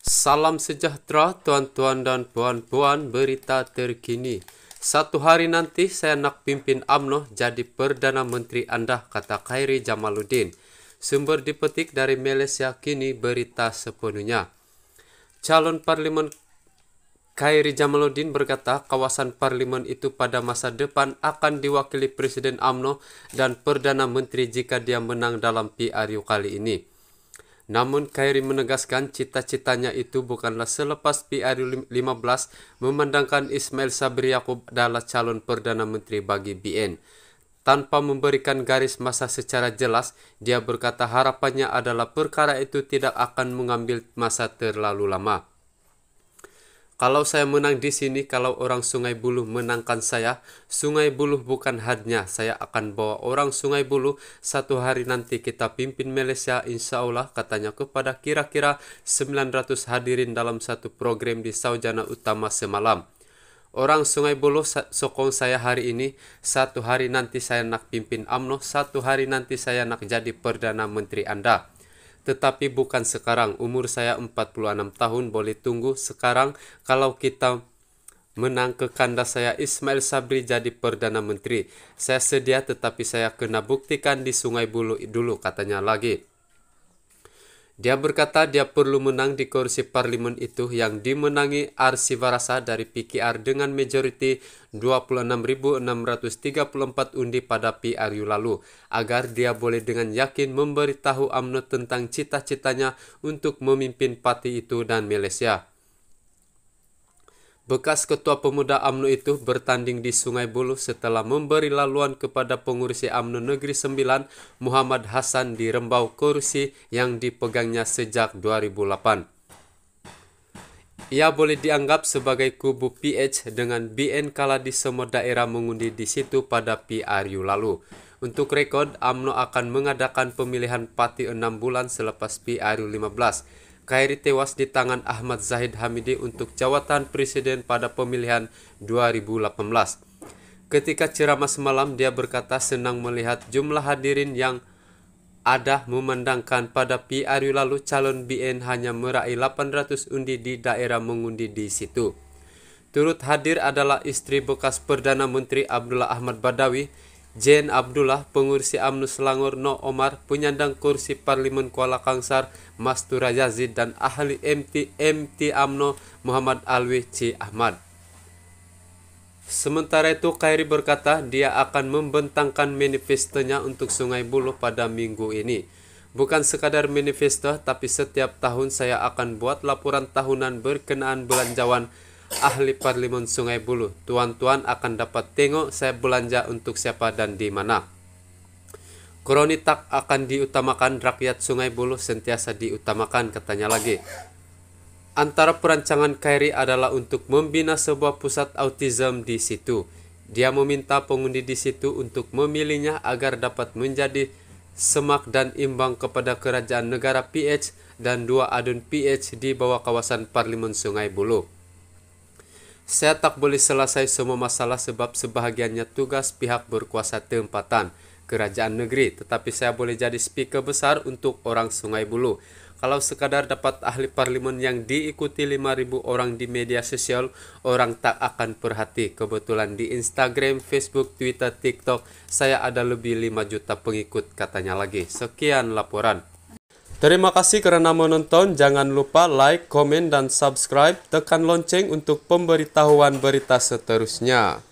Salam sejahtera tuan-tuan dan puan-puan berita terkini. Satu hari nanti saya nak pimpin AMNO jadi Perdana Menteri Anda, kata Khairi Jamaluddin. Sumber dipetik dari Malaysia Kini berita sepenuhnya. Calon parlimen Khairi Jamaluddin berkata kawasan parlimen itu pada masa depan akan diwakili Presiden AMNO dan Perdana Menteri jika dia menang dalam PRU kali ini. Namun Khairi menegaskan cita-citanya itu bukanlah selepas PRU15 memandangkan Ismail Sabri Yaakob adalah calon Perdana Menteri bagi BN. Tanpa memberikan garis masa secara jelas, dia berkata harapannya adalah perkara itu tidak akan mengambil masa terlalu lama. Kalau saya menang di sini, kalau orang Sungai Buluh menangkan saya, Sungai Buluh bukan hadnya. Saya akan bawa orang Sungai Buluh satu hari nanti kita pimpin Malaysia, insya Allah katanya kepada kira-kira 900 hadirin dalam satu program di Saujana Utama semalam. Orang Sungai Buluh sokong saya hari ini, satu hari nanti saya nak pimpin AMNO, satu hari nanti saya nak jadi Perdana Menteri Anda tetapi bukan sekarang. Umur saya 46 tahun, boleh tunggu sekarang kalau kita menang ke kandas saya Ismail Sabri jadi Perdana Menteri. Saya sedia tetapi saya kena buktikan di Sungai Bulu dulu katanya lagi. Dia berkata dia perlu menang di kursi parlimen itu yang dimenangi Arsivarasa dari PKR dengan majoriti 26.634 undi pada PRU lalu, agar dia boleh dengan yakin memberitahu UMNO tentang cita-citanya untuk memimpin parti itu dan Malaysia. Bekas ketua pemuda AMNO itu bertanding di Sungai Buloh setelah memberi laluan kepada pengurusi AMNO Negeri 9 Muhammad Hasan di Rembau kursi yang dipegangnya sejak 2008. Ia boleh dianggap sebagai kubu PH dengan BN kala di semua daerah mengundi di situ pada PRU lalu. Untuk rekod, AMNO akan mengadakan pemilihan parti 6 bulan selepas PRU 15. Kairi tewas di tangan Ahmad Zahid Hamidi untuk jawatan presiden pada pemilihan 2018. Ketika ceramah semalam, dia berkata senang melihat jumlah hadirin yang ada memandangkan pada PRU lalu calon BN hanya meraih 800 undi di daerah mengundi di situ. Turut hadir adalah istri bekas Perdana Menteri Abdullah Ahmad Badawi Jen Abdullah, pengurusi UMNO Selangor No Omar, penyandang kursi Parlimen Kuala Kangsar, Mastura Yazid dan ahli MT, MT UMNO Muhammad Alwi C. Ahmad. Sementara itu, Khairi berkata dia akan membentangkan manifestonya untuk Sungai Buloh pada minggu ini. Bukan sekadar manifesto, tapi setiap tahun saya akan buat laporan tahunan berkenaan belanjawan ahli parlimen Sungai Bulu. Tuan-tuan akan dapat tengok saya belanja untuk siapa dan di mana. Kroni tak akan diutamakan rakyat Sungai Bulu sentiasa diutamakan katanya lagi. Antara perancangan Kairi adalah untuk membina sebuah pusat autism di situ. Dia meminta pengundi di situ untuk memilihnya agar dapat menjadi semak dan imbang kepada kerajaan negara PH dan dua adun PH di bawah kawasan Parlimen Sungai Buloh. Saya tak boleh selesai semua masalah sebab sebahagiannya tugas pihak berkuasa tempatan kerajaan negeri, tetapi saya boleh jadi speaker besar untuk orang Sungai Bulu. Kalau sekadar dapat ahli parlimen yang diikuti 5000 orang di media sosial, orang tak akan perhati. Kebetulan di Instagram, Facebook, Twitter, TikTok, saya ada lebih 5 juta pengikut katanya lagi. Sekian laporan. Terima kasih karena menonton. Jangan lupa like, komen, dan subscribe. Tekan lonceng untuk pemberitahuan berita seterusnya.